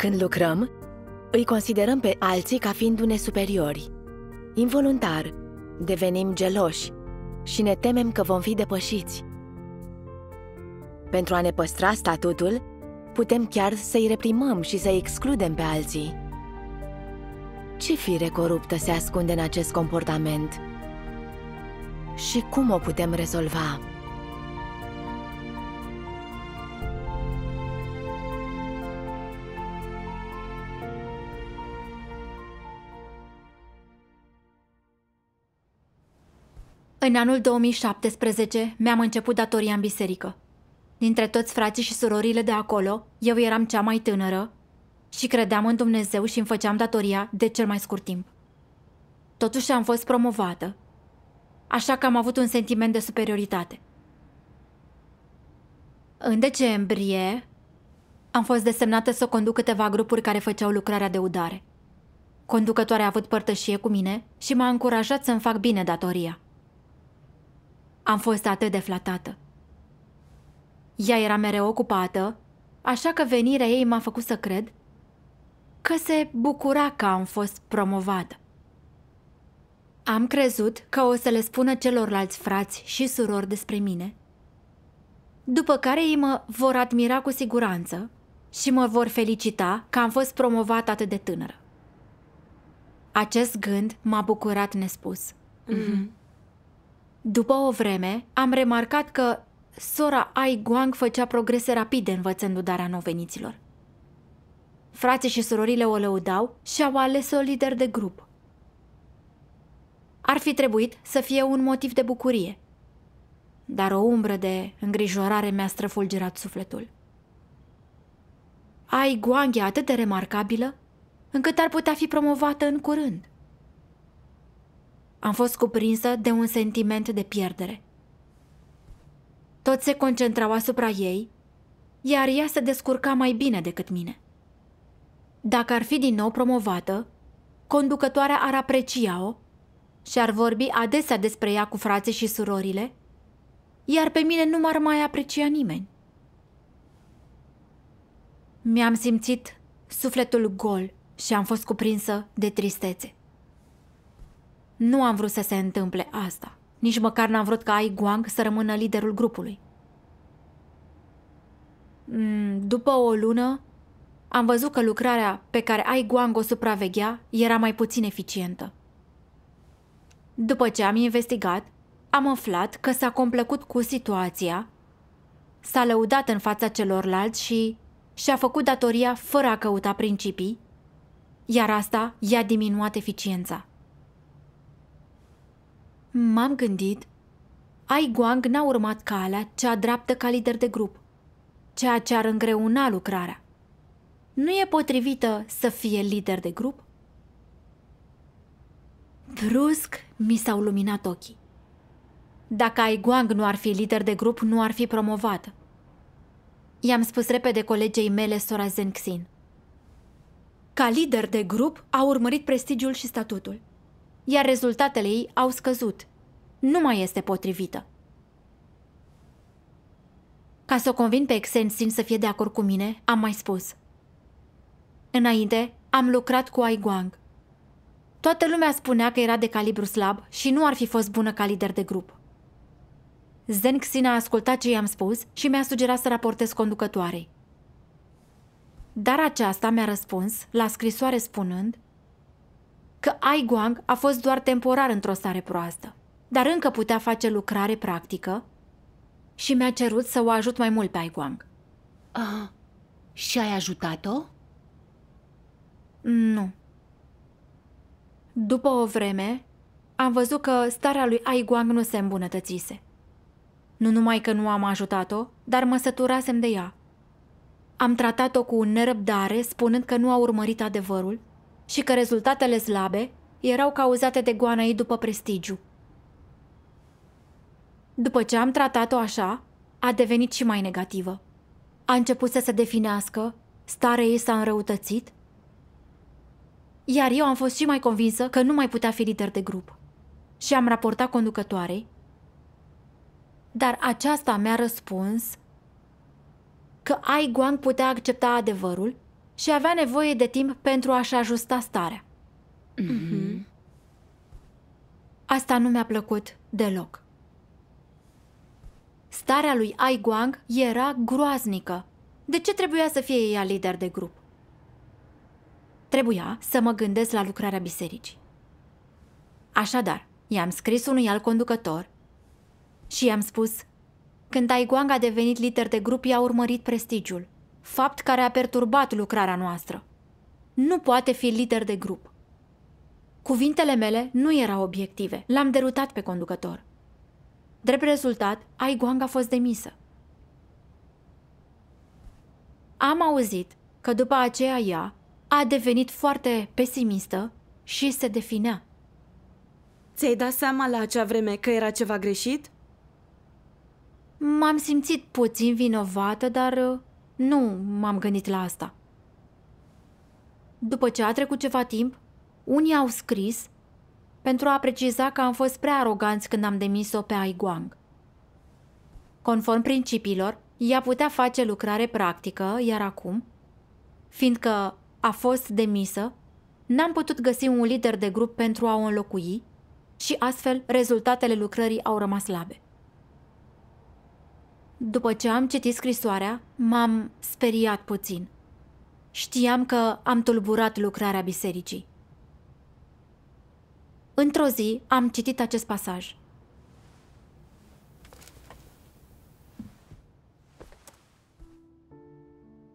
Când lucrăm, îi considerăm pe alții ca fiindu-ne superiori. Involuntar, devenim geloși și ne temem că vom fi depășiți. Pentru a ne păstra statutul, putem chiar să-i reprimăm și să-i excludem pe alții. Ce fire coruptă se ascunde în acest comportament? Și cum o putem rezolva? În anul 2017 mi-am început datoria în biserică. Dintre toți frații și surorile de acolo, eu eram cea mai tânără și credeam în Dumnezeu și îmi făceam datoria de cel mai scurt timp. Totuși am fost promovată, așa că am avut un sentiment de superioritate. În decembrie am fost desemnată să conduc câteva grupuri care făceau lucrarea de udare. Conducătoarea a avut părtășie cu mine și m-a încurajat să-mi fac bine datoria. Am fost atât de flatată. Ea era mereu ocupată, așa că venirea ei m-a făcut să cred că se bucura că am fost promovată. Am crezut că o să le spună celorlalți frați și surori despre mine, după care ei mă vor admira cu siguranță și mă vor felicita că am fost promovată atât de tânără. Acest gând m-a bucurat nespus. Mm-hmm. După o vreme, am remarcat că sora Ai Guang făcea progrese rapide învățând udarea noveniților. Frații și surorile o lăudau și au ales-o lider de grup. Ar fi trebuit să fie un motiv de bucurie, dar o umbră de îngrijorare mi-a străfulgerat sufletul. Ai Guang e atât de remarcabilă încât ar putea fi promovată în curând. Am fost cuprinsă de un sentiment de pierdere. Toți se concentrau asupra ei, iar ea se descurca mai bine decât mine. Dacă ar fi din nou promovată, conducătoarea ar aprecia-o și ar vorbi adesea despre ea cu frații și surorile, iar pe mine nu m-ar mai aprecia nimeni. Mi-am simțit sufletul gol și am fost cuprinsă de tristețe. Nu am vrut să se întâmple asta. Nici măcar n-am vrut ca Ai Guang să rămână liderul grupului. Mm, după o lună, am văzut că lucrarea pe care Ai Guang o supraveghea era mai puțin eficientă. După ce am investigat, am aflat că s-a complăcut cu situația, s-a lăudat în fața celorlalți și și-a făcut datoria fără a căuta principii, iar asta i-a diminuat eficiența. M-am gândit. Ai Guang n-a urmat calea cea dreaptă ca lider de grup, ceea ce ar îngreuna lucrarea. Nu e potrivită să fie lider de grup? Brusc mi s-au luminat ochii. Dacă Ai Guang nu ar fi lider de grup, nu ar fi promovat. I-am spus repede colegei mele, sora Zenxin. Ca lider de grup, a urmărit prestigiul și statutul iar rezultatele ei au scăzut. Nu mai este potrivită. Ca să o convin pe Exensin să fie de acord cu mine, am mai spus. Înainte, am lucrat cu Ai Guang. Toată lumea spunea că era de calibru slab și nu ar fi fost bună ca lider de grup. Zen Xin a ascultat ce i-am spus și mi-a sugerat să raportez conducătoarei. Dar aceasta mi-a răspuns, la scrisoare spunând – că Ai Guang a fost doar temporar într-o stare proastă, dar încă putea face lucrare practică și mi-a cerut să o ajut mai mult pe Ai Guang. Ah, și ai ajutat-o? Nu. După o vreme, am văzut că starea lui Ai Guang nu se îmbunătățise. Nu numai că nu am ajutat-o, dar mă săturasem de ea. Am tratat-o cu nerăbdare, spunând că nu a urmărit adevărul și că rezultatele slabe erau cauzate de goana ei după prestigiu. După ce am tratat-o așa, a devenit și mai negativă. A început să se definească, starea ei s-a înrăutățit, iar eu am fost și mai convinsă că nu mai putea fi lider de grup. Și am raportat conducătoarei, dar aceasta mi-a răspuns că Ai Guang putea accepta adevărul și avea nevoie de timp pentru a-și ajusta starea. Mm-hmm. Asta nu mi-a plăcut deloc. Starea lui Ai Guang era groaznică. De ce trebuia să fie ea lider de grup? Trebuia să mă gândesc la lucrarea bisericii. Așadar, i-am scris unui alt conducător și i-am spus Când Ai Guang a devenit lider de grup, i-a urmărit prestigiul – fapt care a perturbat lucrarea noastră. Nu poate fi lider de grup. Cuvintele mele nu erau obiective, l-am derutat pe conducător. Drept rezultat, Ai Guang a fost demisă. Am auzit că după aceea ea a devenit foarte pesimistă și se definea. Ți-ai dat seama la acea vreme că era ceva greșit? M-am simțit puțin vinovată, dar uh, nu m-am gândit la asta. După ce a trecut ceva timp, unii au scris pentru a preciza că am fost prea aroganți când am demis-o pe Ai Guang. Conform principiilor, ea putea face lucrare practică, iar acum, fiindcă a fost demisă, n-am putut găsi un lider de grup pentru a o înlocui și astfel rezultatele lucrării au rămas slabe. După ce am citit scrisoarea, m-am speriat puțin. Știam că am tulburat lucrarea bisericii. Într-o zi am citit acest pasaj.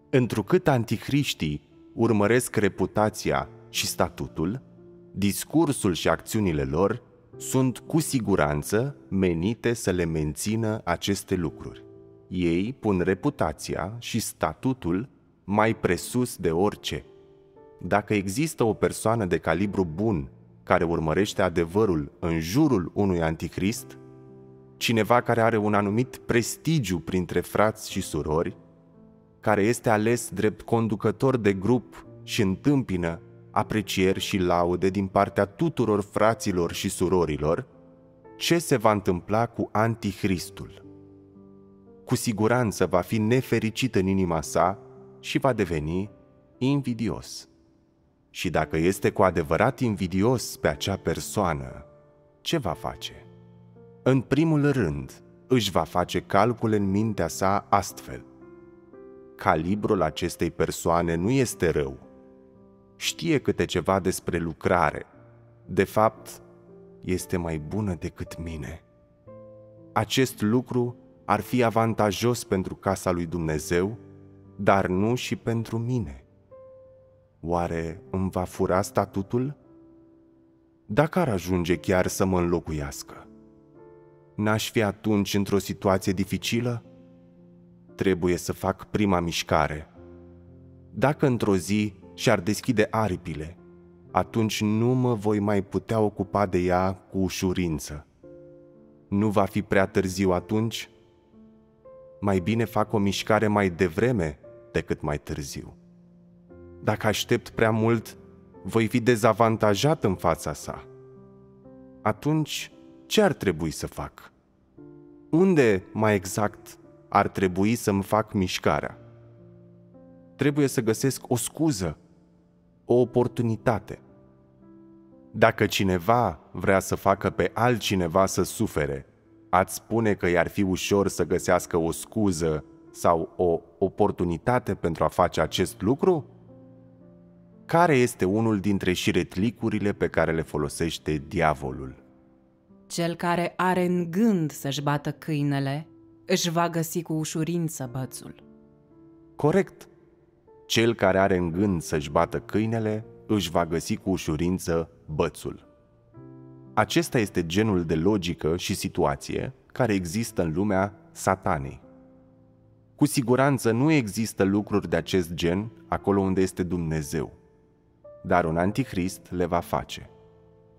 Întrucât anticriștii urmăresc reputația și statutul, discursul și acțiunile lor sunt cu siguranță menite să le mențină aceste lucruri. Ei pun reputația și statutul mai presus de orice. Dacă există o persoană de calibru bun care urmărește adevărul în jurul unui anticrist, cineva care are un anumit prestigiu printre frați și surori, care este ales drept conducător de grup și întâmpină aprecieri și laude din partea tuturor fraților și surorilor, ce se va întâmpla cu anticristul? cu siguranță va fi nefericit în inima sa și va deveni invidios. Și dacă este cu adevărat invidios pe acea persoană, ce va face? În primul rând, își va face calcul în mintea sa astfel. Calibrul acestei persoane nu este rău. Știe câte ceva despre lucrare. De fapt, este mai bună decât mine. Acest lucru ar fi avantajos pentru casa lui Dumnezeu, dar nu și pentru mine. Oare îmi va fura statutul? Dacă ar ajunge chiar să mă înlocuiască, n-aș fi atunci într-o situație dificilă? Trebuie să fac prima mișcare. Dacă într-o zi și-ar deschide aripile, atunci nu mă voi mai putea ocupa de ea cu ușurință. Nu va fi prea târziu atunci? mai bine fac o mișcare mai devreme decât mai târziu. Dacă aștept prea mult, voi fi dezavantajat în fața sa. Atunci, ce ar trebui să fac? Unde, mai exact, ar trebui să-mi fac mișcarea? Trebuie să găsesc o scuză, o oportunitate. Dacă cineva vrea să facă pe altcineva să sufere, Ați spune că i-ar fi ușor să găsească o scuză sau o oportunitate pentru a face acest lucru? Care este unul dintre șiretlicurile pe care le folosește diavolul? Cel care are în gând să-și bată câinele, își va găsi cu ușurință bățul. Corect. Cel care are în gând să-și bată câinele, își va găsi cu ușurință bățul. Acesta este genul de logică și situație care există în lumea satanei. Cu siguranță nu există lucruri de acest gen acolo unde este Dumnezeu, dar un anticrist le va face.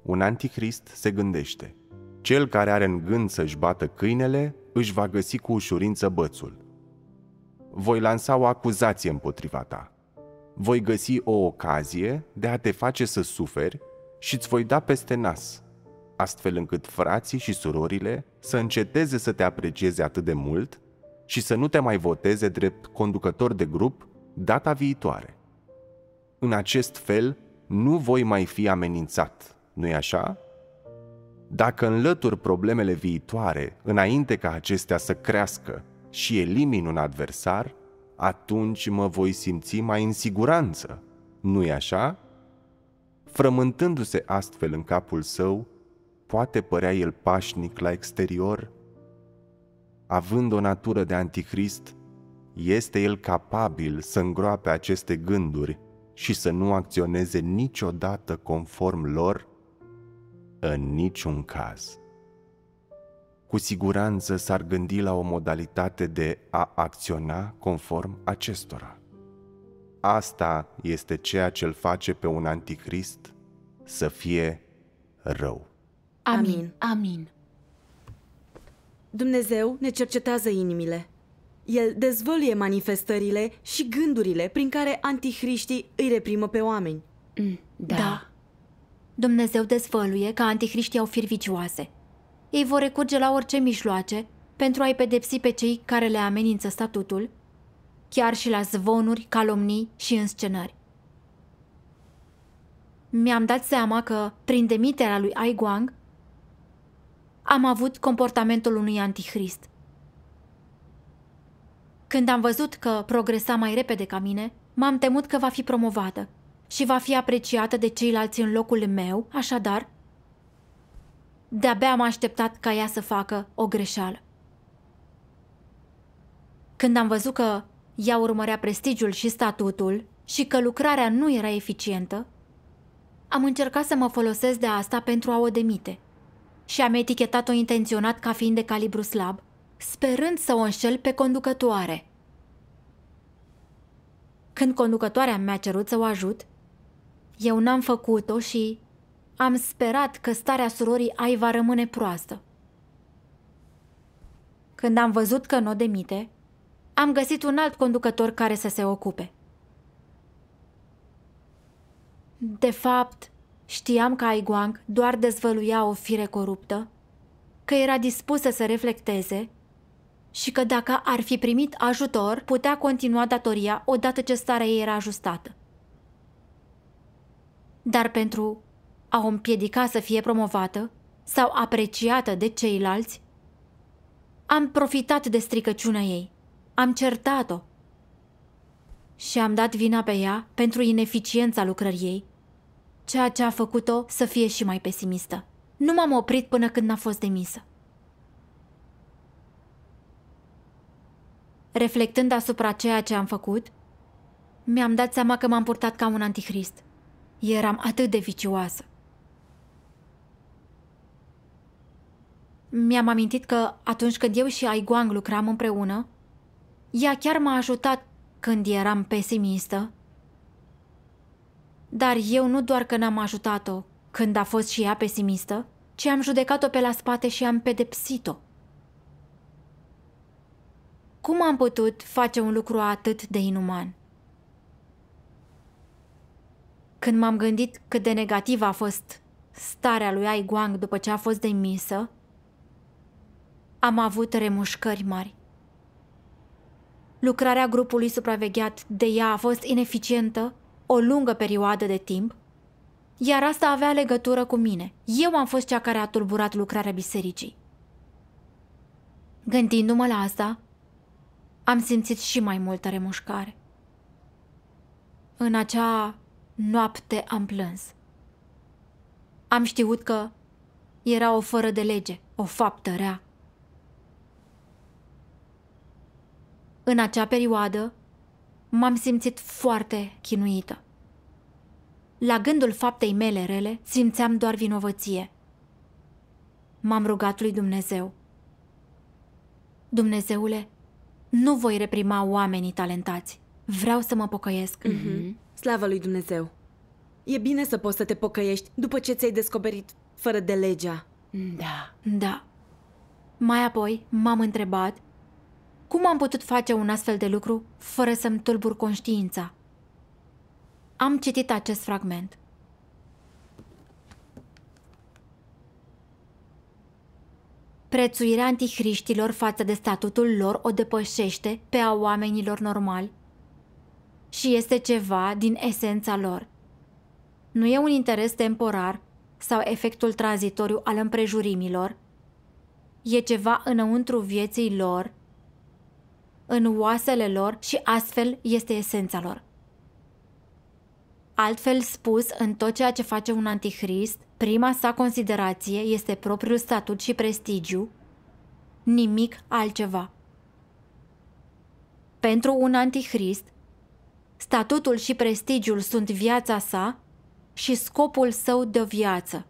Un anticrist se gândește. Cel care are în gând să-și bată câinele își va găsi cu ușurință bățul. Voi lansa o acuzație împotriva ta. Voi găsi o ocazie de a te face să suferi și îți voi da peste nas – astfel încât frații și surorile să înceteze să te aprecieze atât de mult și să nu te mai voteze drept conducător de grup data viitoare. În acest fel, nu voi mai fi amenințat, nu-i așa? Dacă înlătur problemele viitoare înainte ca acestea să crească și elimin un adversar, atunci mă voi simți mai în siguranță, nu-i așa? Frământându-se astfel în capul său, poate părea el pașnic la exterior, având o natură de anticrist, este el capabil să îngroape aceste gânduri și să nu acționeze niciodată conform lor, în niciun caz. Cu siguranță s-ar gândi la o modalitate de a acționa conform acestora. Asta este ceea ce îl face pe un anticrist să fie rău. Amin. Amin. Dumnezeu ne cercetează inimile. El dezvăluie manifestările și gândurile prin care antihriștii îi reprimă pe oameni. Mm, da. da. Dumnezeu dezvăluie că antihriștii au fir vicioase. Ei vor recurge la orice mijloace pentru a-i pedepsi pe cei care le amenință statutul, chiar și la zvonuri, calomnii și înscenări. Mi-am dat seama că, prin demiterea lui Ai Guang, am avut comportamentul unui antihrist. Când am văzut că progresa mai repede ca mine, m-am temut că va fi promovată și va fi apreciată de ceilalți în locul meu, așadar, de-abia am așteptat ca ea să facă o greșeală. Când am văzut că ea urmărea prestigiul și statutul și că lucrarea nu era eficientă, am încercat să mă folosesc de asta pentru a o demite – și am etichetat-o intenționat ca fiind de calibru slab, sperând să o înșel pe conducătoare. Când conducătoarea mi-a cerut să o ajut, eu n-am făcut-o și am sperat că starea surorii ai va rămâne proastă. Când am văzut că nu o demite, am găsit un alt conducător care să se ocupe. De fapt, Știam că Aiguang doar dezvăluia o fire coruptă, că era dispusă să reflecteze și că dacă ar fi primit ajutor, putea continua datoria odată ce starea ei era ajustată. Dar pentru a o împiedica să fie promovată sau apreciată de ceilalți, am profitat de stricăciunea ei, am certat-o și am dat vina pe ea pentru ineficiența lucrării ei ceea ce a făcut-o să fie și mai pesimistă. Nu m-am oprit până când n-a fost demisă. Reflectând asupra ceea ce am făcut, mi-am dat seama că m-am purtat ca un antichrist. Eram atât de vicioasă. Mi-am amintit că atunci când eu și Ai Guang lucram împreună, ea chiar m-a ajutat când eram pesimistă dar eu nu doar că n-am ajutat-o când a fost și ea pesimistă, ci am judecat-o pe la spate și am pedepsit-o. Cum am putut face un lucru atât de inuman? Când m-am gândit cât de negativ a fost starea lui Ai Guang după ce a fost demisă, am avut remușcări mari. Lucrarea grupului supravegheat de ea a fost ineficientă o lungă perioadă de timp, iar asta avea legătură cu mine. Eu am fost cea care a tulburat lucrarea bisericii. Gândindu-mă la asta, am simțit și mai multă remușcare. În acea noapte am plâns. Am știut că era o fără de lege, o faptă rea. În acea perioadă, m-am simțit foarte chinuită. La gândul faptei mele rele, simțeam doar vinovăție. M-am rugat lui Dumnezeu. Dumnezeule, nu voi reprima oamenii talentați. Vreau să mă pocăiesc. Mm-hmm. Slavă lui Dumnezeu! E bine să poți să te pocăiești după ce ți-ai descoperit fără de legea. Da. Da. Mai apoi m-am întrebat cum am putut face un astfel de lucru fără să-mi tulbur conștiința? Am citit acest fragment. Prețuirea antihriștilor față de statutul lor o depășește pe a oamenilor normali și este ceva din esența lor. Nu e un interes temporar sau efectul tranzitoriu al împrejurimilor, e ceva înăuntru vieții lor în oasele lor și astfel este esența lor. Altfel spus, în tot ceea ce face un antihrist, prima sa considerație este propriul statut și prestigiu, nimic altceva. Pentru un antihrist, statutul și prestigiul sunt viața sa și scopul său de viață.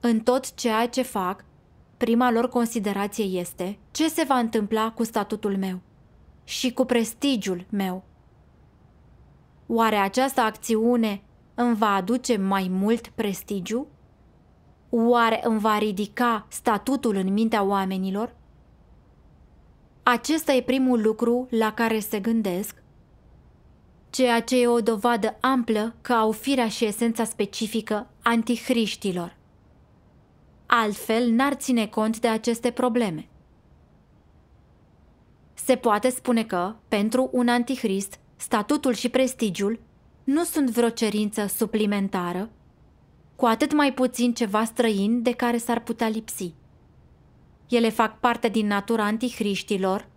În tot ceea ce fac, prima lor considerație este ce se va întâmpla cu statutul meu și cu prestigiul meu. Oare această acțiune îmi va aduce mai mult prestigiu? Oare îmi va ridica statutul în mintea oamenilor? Acesta e primul lucru la care se gândesc, ceea ce e o dovadă amplă că au firea și esența specifică antihriștilor altfel n-ar ține cont de aceste probleme. Se poate spune că, pentru un antihrist, statutul și prestigiul nu sunt vreo cerință suplimentară, cu atât mai puțin ceva străin de care s-ar putea lipsi. Ele fac parte din natura antihriștilor,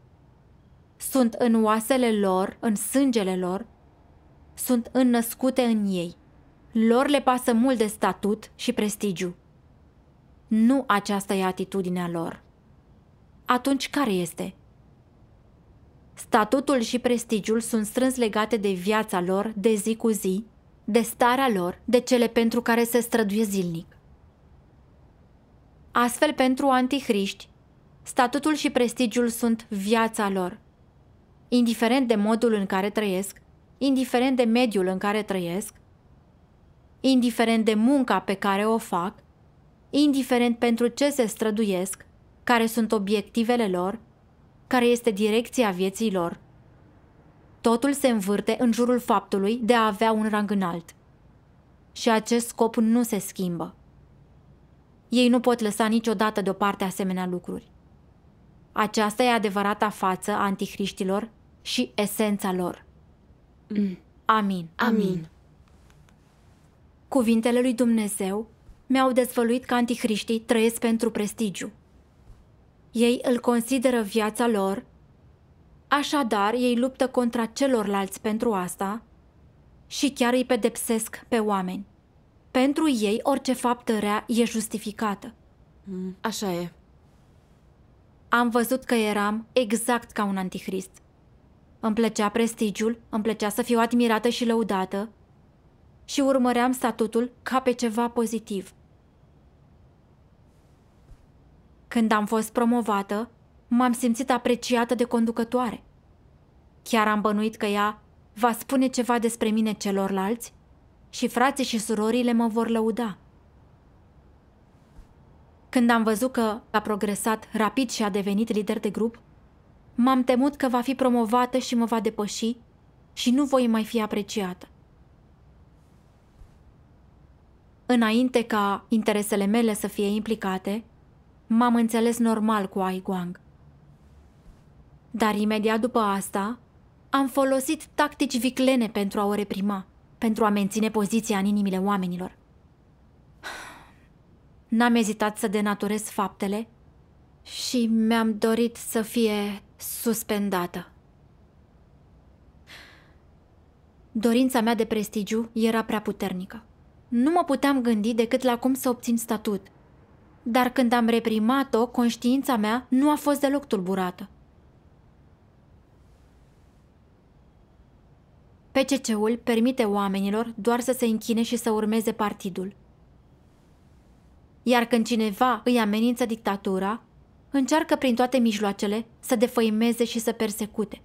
sunt în oasele lor, în sângele lor, sunt înnăscute în ei. Lor le pasă mult de statut și prestigiu. Nu aceasta e atitudinea lor. Atunci care este? Statutul și prestigiul sunt strâns legate de viața lor de zi cu zi, de starea lor, de cele pentru care se străduie zilnic. Astfel, pentru antihriști, statutul și prestigiul sunt viața lor. Indiferent de modul în care trăiesc, indiferent de mediul în care trăiesc, indiferent de munca pe care o fac, indiferent pentru ce se străduiesc, care sunt obiectivele lor, care este direcția vieții lor. Totul se învârte în jurul faptului de a avea un rang înalt. Și acest scop nu se schimbă. Ei nu pot lăsa niciodată deoparte asemenea lucruri. Aceasta e adevărata față a antihriștilor și esența lor. Mm. Amin. Amin. Cuvintele lui Dumnezeu mi-au dezvăluit că antihriștii trăiesc pentru prestigiu. Ei îl consideră viața lor, așadar ei luptă contra celorlalți pentru asta și chiar îi pedepsesc pe oameni. Pentru ei, orice faptă rea e justificată. Mm, așa e. Am văzut că eram exact ca un antihrist. Îmi plăcea prestigiul, îmi plăcea să fiu admirată și lăudată, și urmăream statutul ca pe ceva pozitiv. Când am fost promovată, m-am simțit apreciată de conducătoare. Chiar am bănuit că ea va spune ceva despre mine celorlalți și frații și surorile mă vor lăuda. Când am văzut că a progresat rapid și a devenit lider de grup, m-am temut că va fi promovată și mă va depăși și nu voi mai fi apreciată. Înainte ca interesele mele să fie implicate, m-am înțeles normal cu Ai Guang. Dar imediat după asta, am folosit tactici viclene pentru a o reprima, pentru a menține poziția în inimile oamenilor. N-am ezitat să denaturez faptele și mi-am dorit să fie suspendată. Dorința mea de prestigiu era prea puternică. Nu mă puteam gândi decât la cum să obțin statut. Dar când am reprimat-o, conștiința mea nu a fost deloc tulburată. PCC-ul permite oamenilor doar să se închine și să urmeze partidul. Iar când cineva îi amenință dictatura, încearcă prin toate mijloacele să defăimeze și să persecute.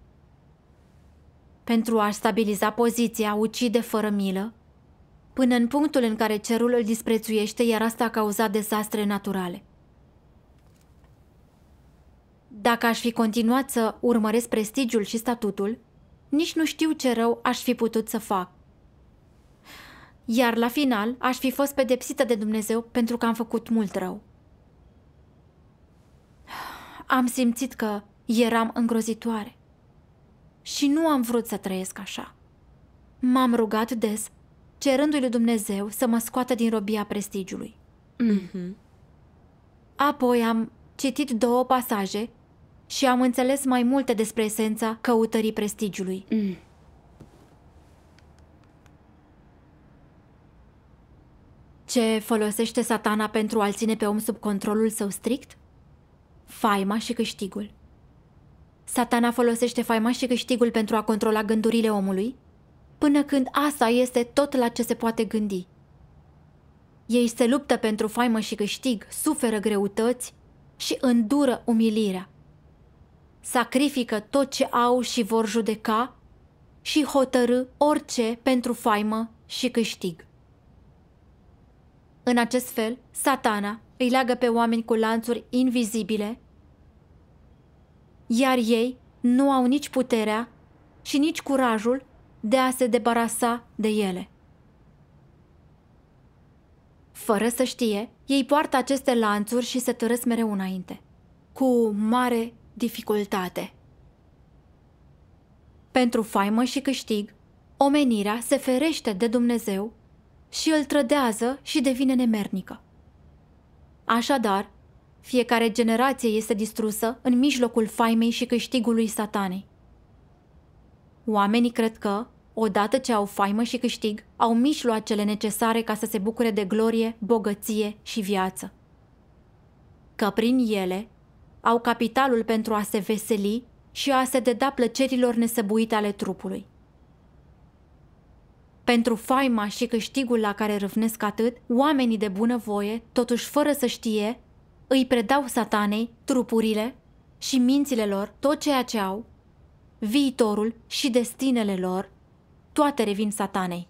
Pentru a stabiliza poziția, ucide fără milă, până în punctul în care cerul îl disprețuiește, iar asta a cauzat dezastre naturale. Dacă aș fi continuat să urmăresc prestigiul și statutul, nici nu știu ce rău aș fi putut să fac. Iar la final aș fi fost pedepsită de Dumnezeu pentru că am făcut mult rău. Am simțit că eram îngrozitoare și nu am vrut să trăiesc așa. M-am rugat des cerându-i lui Dumnezeu să mă scoată din robia prestigiului. Mm-hmm. Apoi am citit două pasaje și am înțeles mai multe despre esența căutării prestigiului. Mm. Ce folosește satana pentru a-l ține pe om sub controlul său strict? Faima și câștigul. Satana folosește faima și câștigul pentru a controla gândurile omului, până când asta este tot la ce se poate gândi. Ei se luptă pentru faimă și câștig, suferă greutăți și îndură umilirea. Sacrifică tot ce au și vor judeca și hotărâ orice pentru faimă și câștig. În acest fel, satana îi leagă pe oameni cu lanțuri invizibile, iar ei nu au nici puterea și nici curajul de a se debarasa de ele. Fără să știe, ei poartă aceste lanțuri și se tărăsc mereu înainte, cu mare dificultate. Pentru faimă și câștig, omenirea se ferește de Dumnezeu și îl trădează și devine nemernică. Așadar, fiecare generație este distrusă în mijlocul faimei și câștigului satanei. Oamenii cred că, odată ce au faimă și câștig, au mișloacele necesare ca să se bucure de glorie, bogăție și viață. Că prin ele au capitalul pentru a se veseli și a se deda plăcerilor nesăbuite ale trupului. Pentru faima și câștigul la care râvnesc atât, oamenii de bună voie, totuși fără să știe, îi predau satanei trupurile și mințile lor tot ceea ce au viitorul și destinele lor, toate revin satanei.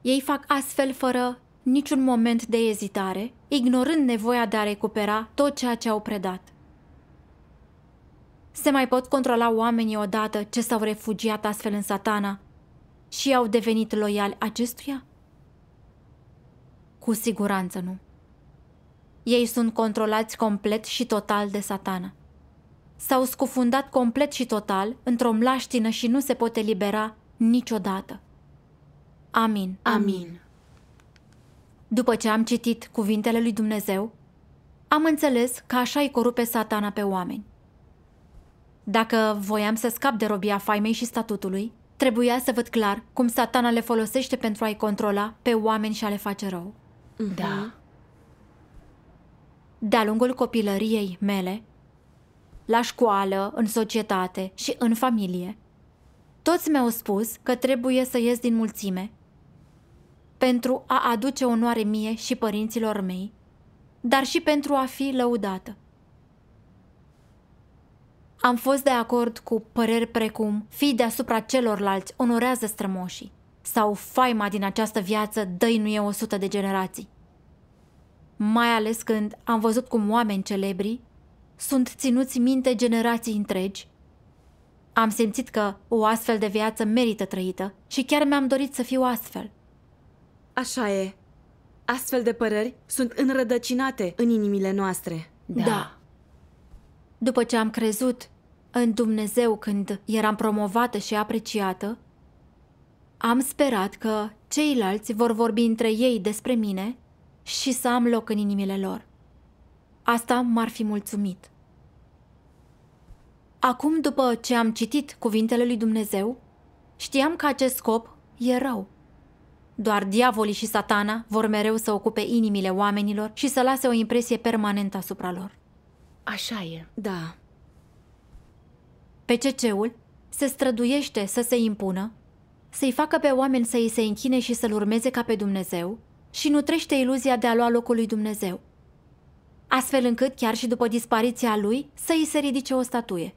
Ei fac astfel fără niciun moment de ezitare, ignorând nevoia de a recupera tot ceea ce au predat. Se mai pot controla oamenii odată ce s-au refugiat astfel în satana și au devenit loiali acestuia? Cu siguranță nu. Ei sunt controlați complet și total de satana. S-au scufundat complet și total într-o mlaștină și nu se pot elibera niciodată. Amin. Amin. După ce am citit cuvintele lui Dumnezeu, am înțeles că așa îi corupe satana pe oameni. Dacă voiam să scap de robia faimei și statutului, trebuia să văd clar cum satana le folosește pentru a-i controla pe oameni și a le face rău. Da. De-a lungul copilăriei mele, la școală, în societate și în familie. Toți mi-au spus că trebuie să ies din mulțime pentru a aduce onoare mie și părinților mei, dar și pentru a fi lăudată. Am fost de acord cu păreri precum fii deasupra celorlalți onorează strămoșii sau faima din această viață dăinuie o sută de generații. Mai ales când am văzut cum oameni celebri sunt ținuți minte generații întregi. Am simțit că o astfel de viață merită trăită și chiar mi-am dorit să fiu astfel. Așa e. Astfel de păreri sunt înrădăcinate în inimile noastre. Da. da. După ce am crezut în Dumnezeu când eram promovată și apreciată, am sperat că ceilalți vor vorbi între ei despre mine și să am loc în inimile lor. Asta m-ar fi mulțumit. Acum, după ce am citit cuvintele lui Dumnezeu, știam că acest scop e rău. Doar diavolii și satana vor mereu să ocupe inimile oamenilor și să lase o impresie permanentă asupra lor. Așa e, da. PCC-ul se străduiește să se impună, să-i facă pe oameni să îi se închine și să-L urmeze ca pe Dumnezeu și nutrește iluzia de a lua locul lui Dumnezeu astfel încât, chiar și după dispariția lui, să îi se ridice o statuie.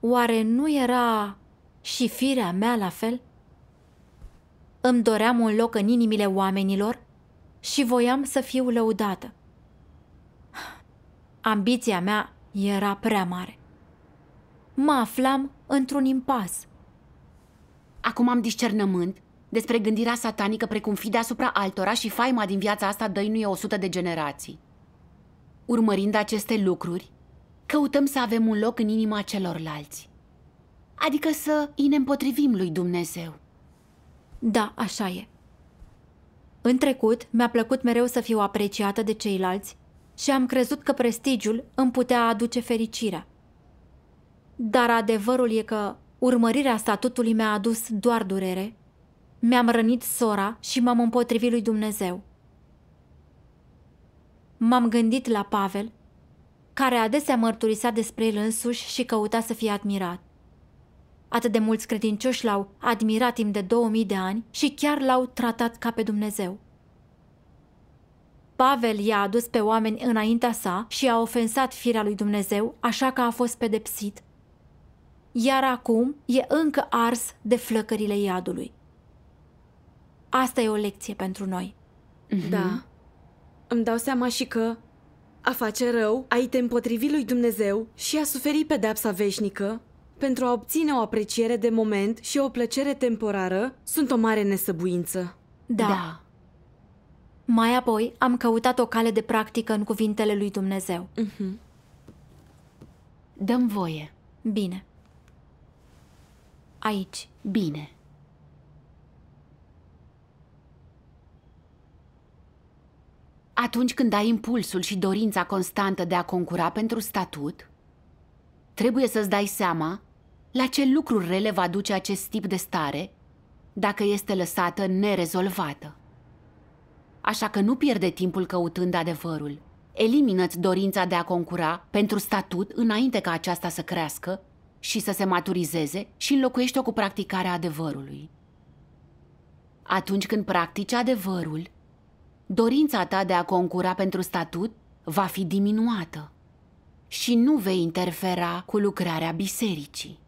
Oare nu era și firea mea la fel? Îmi doream un loc în inimile oamenilor și voiam să fiu lăudată. Ambiția mea era prea mare. Mă aflam într-un impas. Acum am discernământ despre gândirea satanică precum fi deasupra altora și faima din viața asta dăinuie sută de generații. Urmărind aceste lucruri, căutăm să avem un loc în inima celorlalți. Adică să îi ne împotrivim lui Dumnezeu. Da, așa e. În trecut, mi-a plăcut mereu să fiu apreciată de ceilalți și am crezut că prestigiul îmi putea aduce fericirea. Dar adevărul e că urmărirea statutului mi-a adus doar durere mi-am rănit sora și m-am împotrivit lui Dumnezeu. M-am gândit la Pavel, care adesea mărturisea despre el însuși și căuta să fie admirat. Atât de mulți credincioși l-au admirat timp de 2000 de ani și chiar l-au tratat ca pe Dumnezeu. Pavel i-a adus pe oameni înaintea sa și a ofensat firea lui Dumnezeu, așa că a fost pedepsit. Iar acum e încă ars de flăcările iadului. Asta e o lecție pentru noi. Mhm. Da. Îmi dau seama și că a face rău, a te împotrivi lui Dumnezeu și a suferi pedepsa veșnică pentru a obține o apreciere de moment și o plăcere temporară sunt o mare nesăbuință. Da. da. Mai apoi am căutat o cale de practică în cuvintele lui Dumnezeu. Uh-huh. Dăm voie. Bine. Aici. Bine. Atunci când ai impulsul și dorința constantă de a concura pentru statut, trebuie să-ți dai seama la ce lucruri rele va duce acest tip de stare dacă este lăsată nerezolvată. Așa că nu pierde timpul căutând adevărul. Elimină-ți dorința de a concura pentru statut înainte ca aceasta să crească și să se maturizeze și înlocuiește-o cu practicarea adevărului. Atunci când practici adevărul, dorința ta de a concura pentru statut va fi diminuată și nu vei interfera cu lucrarea bisericii.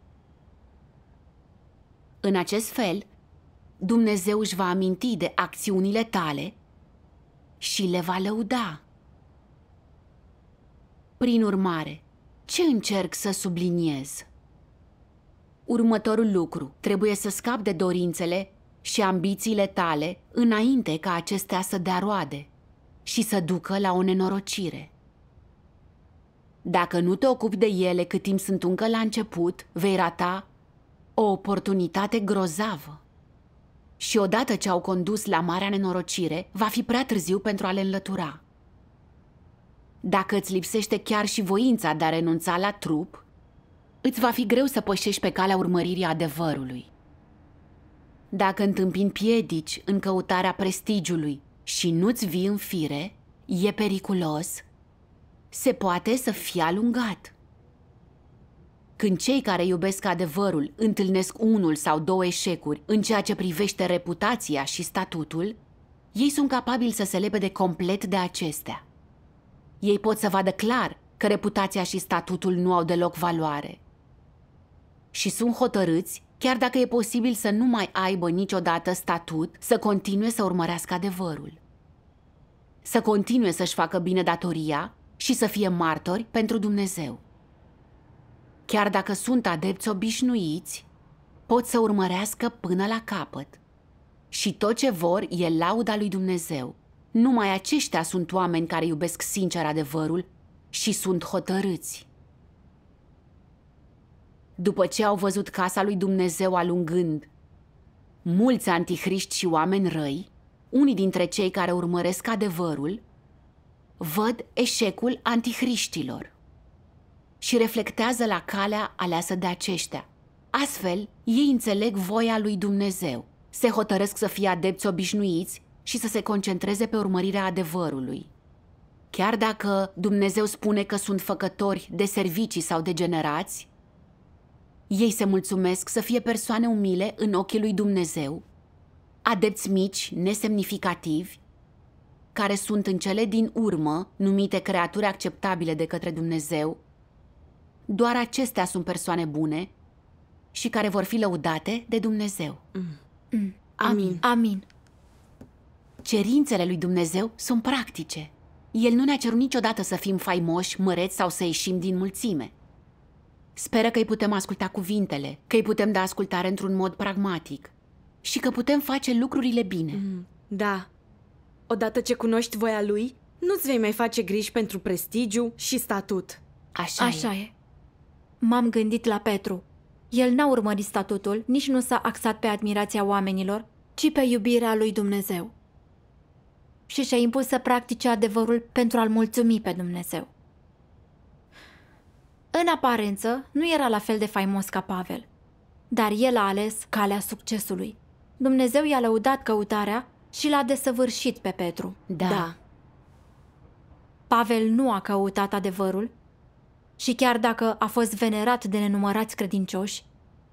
În acest fel, Dumnezeu își va aminti de acțiunile tale și le va lăuda. Prin urmare, ce încerc să subliniez? Următorul lucru: trebuie să scap de dorințele și ambițiile tale înainte ca acestea să dea roade și să ducă la o nenorocire. Dacă nu te ocupi de ele cât timp sunt încă la început, vei rata o oportunitate grozavă. Și odată ce au condus la marea nenorocire, va fi prea târziu pentru a le înlătura. Dacă îți lipsește chiar și voința de a renunța la trup, îți va fi greu să pășești pe calea urmăririi adevărului. Dacă întâmpin piedici în căutarea prestigiului și nu-ți vii în fire, e periculos, se poate să fie alungat. Când cei care iubesc adevărul întâlnesc unul sau două eșecuri în ceea ce privește reputația și statutul, ei sunt capabili să se lepede complet de acestea. Ei pot să vadă clar că reputația și statutul nu au deloc valoare. Și sunt hotărâți Chiar dacă e posibil să nu mai aibă niciodată statut, să continue să urmărească adevărul. Să continue să-și facă bine datoria și să fie martori pentru Dumnezeu. Chiar dacă sunt adepți obișnuiți, pot să urmărească până la capăt. Și tot ce vor e lauda lui Dumnezeu. Numai aceștia sunt oameni care iubesc sincer adevărul și sunt hotărâți după ce au văzut casa lui Dumnezeu alungând. Mulți antihriști și oameni răi, unii dintre cei care urmăresc adevărul, văd eșecul antihriștilor și reflectează la calea aleasă de aceștia. Astfel, ei înțeleg voia lui Dumnezeu, se hotărăsc să fie adepți obișnuiți și să se concentreze pe urmărirea adevărului. Chiar dacă Dumnezeu spune că sunt făcători de servicii sau degenerați, ei se mulțumesc să fie persoane umile în ochii lui Dumnezeu, adepți mici, nesemnificativi, care sunt în cele din urmă numite creaturi acceptabile de către Dumnezeu. Doar acestea sunt persoane bune și care vor fi lăudate de Dumnezeu. Mm. mm. Amin. Amin. Cerințele lui Dumnezeu sunt practice. El nu ne-a cerut niciodată să fim faimoși, măreți sau să ieșim din mulțime. Speră că îi putem asculta cuvintele, că îi putem da ascultare într-un mod pragmatic și că putem face lucrurile bine. Mm, da. Odată ce cunoști voia lui, nu-ți vei mai face griji pentru prestigiu și statut. Așa, Așa e. e. M-am gândit la Petru. El n-a urmărit statutul, nici nu s-a axat pe admirația oamenilor, ci pe iubirea lui Dumnezeu. Și și-a impus să practice adevărul pentru a-L mulțumi pe Dumnezeu. În aparență, nu era la fel de faimos ca Pavel, dar el a ales calea succesului. Dumnezeu i-a lăudat căutarea și l-a desăvârșit pe Petru. Da. da. Pavel nu a căutat adevărul și chiar dacă a fost venerat de nenumărați credincioși,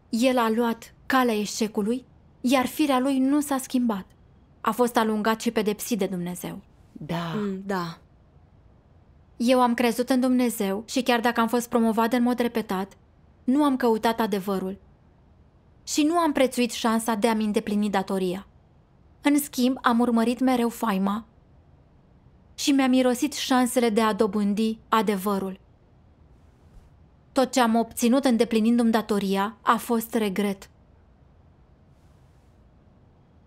el a luat calea eșecului, iar firea lui nu s-a schimbat. A fost alungat și pedepsit de Dumnezeu. Da. Mm, da. Eu am crezut în Dumnezeu și chiar dacă am fost promovat în mod repetat, nu am căutat adevărul și nu am prețuit șansa de a-mi îndeplini datoria. În schimb, am urmărit mereu faima și mi-am mirosit șansele de a dobândi adevărul. Tot ce am obținut îndeplinindu-mi datoria a fost regret.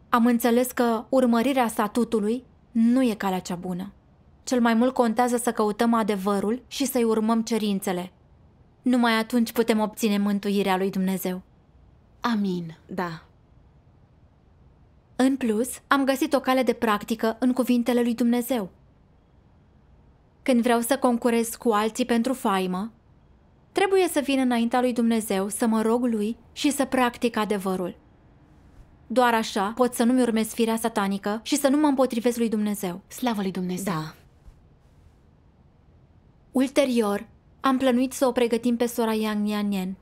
Am înțeles că urmărirea statutului nu e calea cea bună cel mai mult contează să căutăm adevărul și să-i urmăm cerințele. Numai atunci putem obține mântuirea lui Dumnezeu. Amin, da. În plus, am găsit o cale de practică în cuvintele lui Dumnezeu. Când vreau să concurez cu alții pentru faimă, trebuie să vin înaintea lui Dumnezeu, să mă rog lui și să practic adevărul. Doar așa pot să nu-mi urmez firea satanică și să nu mă împotrivesc lui Dumnezeu. Slavă lui Dumnezeu! Da. Ulterior, am plănuit să o pregătim pe sora Yang Nian Nian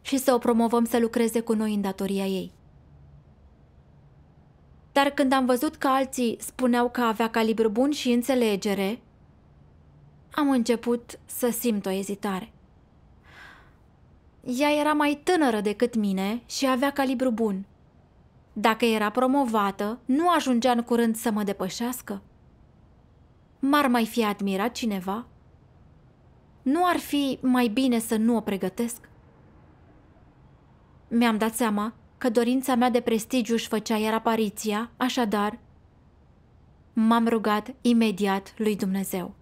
și să o promovăm să lucreze cu noi în datoria ei. Dar când am văzut că alții spuneau că avea calibru bun și înțelegere, am început să simt o ezitare. Ea era mai tânără decât mine și avea calibru bun. Dacă era promovată, nu ajungea în curând să mă depășească? M-ar mai fi admirat cineva? Nu ar fi mai bine să nu o pregătesc? Mi-am dat seama că dorința mea de prestigiu își făcea iar apariția, așadar m-am rugat imediat lui Dumnezeu.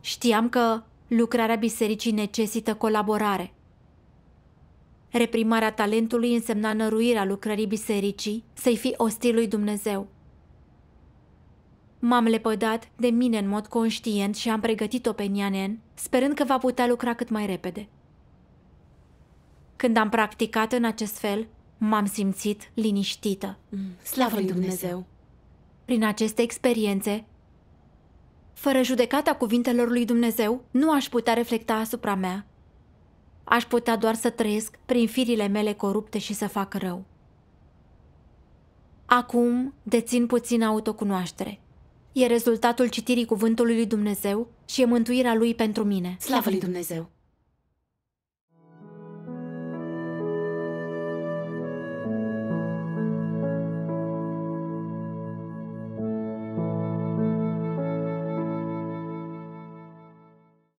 Știam că lucrarea bisericii necesită colaborare. Reprimarea talentului însemna năruirea lucrării bisericii să-i fi ostil lui Dumnezeu. M-am lepădat de mine în mod conștient și am pregătit-o pe Nianen, sperând că va putea lucra cât mai repede. Când am practicat în acest fel, m-am simțit liniștită. Mm, slavă lui Dumnezeu. Dumnezeu! Prin aceste experiențe, fără judecata cuvintelor lui Dumnezeu, nu aș putea reflecta asupra mea. Aș putea doar să trăiesc prin firile mele corupte și să fac rău. Acum dețin puțină autocunoaștere e rezultatul citirii cuvântului lui Dumnezeu și e mântuirea lui pentru mine. Slavă lui Dumnezeu!